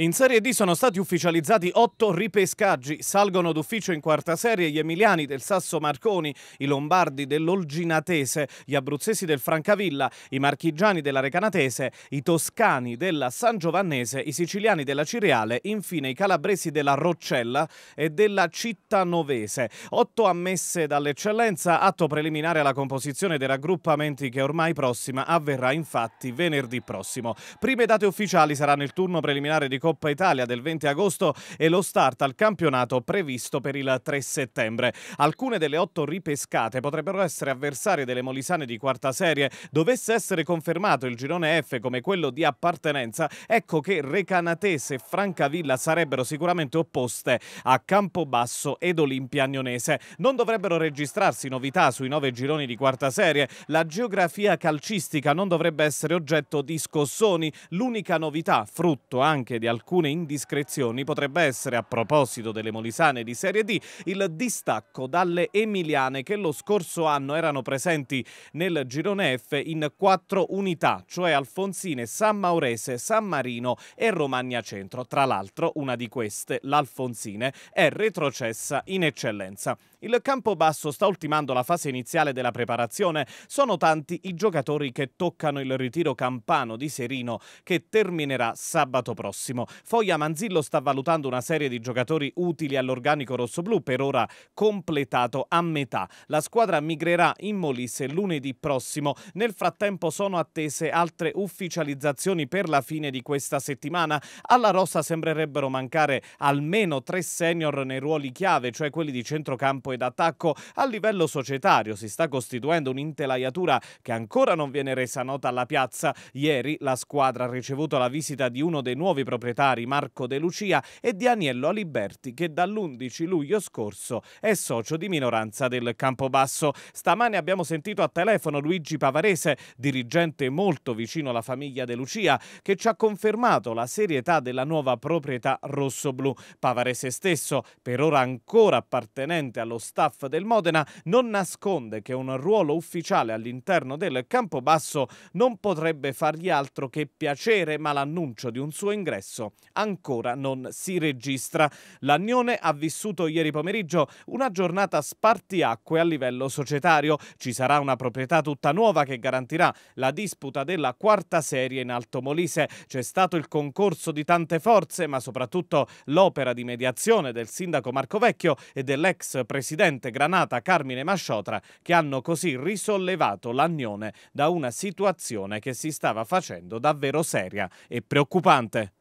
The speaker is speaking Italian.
In Serie D sono stati ufficializzati otto ripescaggi. Salgono d'ufficio in quarta serie gli emiliani del Sasso Marconi, i lombardi dell'Olginatese, gli abruzzesi del Francavilla, i marchigiani della Recanatese, i toscani della San Giovannese, i siciliani della Cireale, infine i calabresi della Roccella e della Cittanovese. Otto ammesse dall'eccellenza, atto preliminare alla composizione dei raggruppamenti che ormai prossima avverrà infatti venerdì prossimo. Prime date ufficiali saranno il turno preliminare di Corso Coppa Italia del 20 agosto e lo start al campionato previsto per il 3 settembre. Alcune delle otto ripescate potrebbero essere avversarie delle molisane di quarta serie. Dovesse essere confermato il girone F come quello di appartenenza, ecco che Recanatese e Francavilla sarebbero sicuramente opposte a Campobasso ed Olimpia Agnonese. Non dovrebbero registrarsi novità sui nove gironi di quarta serie. La geografia calcistica non dovrebbe essere oggetto di scossoni. L'unica novità, frutto anche di alcune alcune indiscrezioni potrebbe essere, a proposito delle molisane di Serie D, il distacco dalle emiliane che lo scorso anno erano presenti nel girone F in quattro unità, cioè Alfonsine, San Maurese, San Marino e Romagna Centro. Tra l'altro una di queste, l'Alfonsine, è retrocessa in eccellenza. Il campo basso sta ultimando la fase iniziale della preparazione. Sono tanti i giocatori che toccano il ritiro campano di Serino che terminerà sabato prossimo. Palermo. Foglia Manzillo sta valutando una serie di giocatori utili all'organico rossoblù, per ora completato a metà. La squadra migrerà in Molise lunedì prossimo. Nel frattempo sono attese altre ufficializzazioni per la fine di questa settimana. Alla rossa sembrerebbero mancare almeno tre senior nei ruoli chiave, cioè quelli di centrocampo ed attacco. A livello societario si sta costituendo un'intelaiatura che ancora non viene resa nota alla piazza. Ieri la squadra ha ricevuto la visita di uno dei nuovi proprietari segretari Marco De Lucia e di Aniello Aliberti che dall'11 luglio scorso è socio di minoranza del Campobasso. Stamane abbiamo sentito a telefono Luigi Pavarese, dirigente molto vicino alla famiglia De Lucia, che ci ha confermato la serietà della nuova proprietà rossoblu. Pavarese stesso, per ora ancora appartenente allo staff del Modena, non nasconde che un ruolo ufficiale all'interno del Campobasso non potrebbe fargli altro che piacere, ma l'annuncio di un suo ingresso successo ancora non si registra. L'Agnone ha vissuto ieri pomeriggio una giornata spartiacque a livello societario. Ci sarà una proprietà tutta nuova che garantirà la disputa della quarta serie in Alto Molise. C'è stato il concorso di tante forze, ma soprattutto l'opera di mediazione del sindaco Marco Vecchio e dell'ex presidente Granata Carmine Masciotra che hanno così risollevato l'Agnone da una situazione che si stava facendo davvero seria e preoccupante.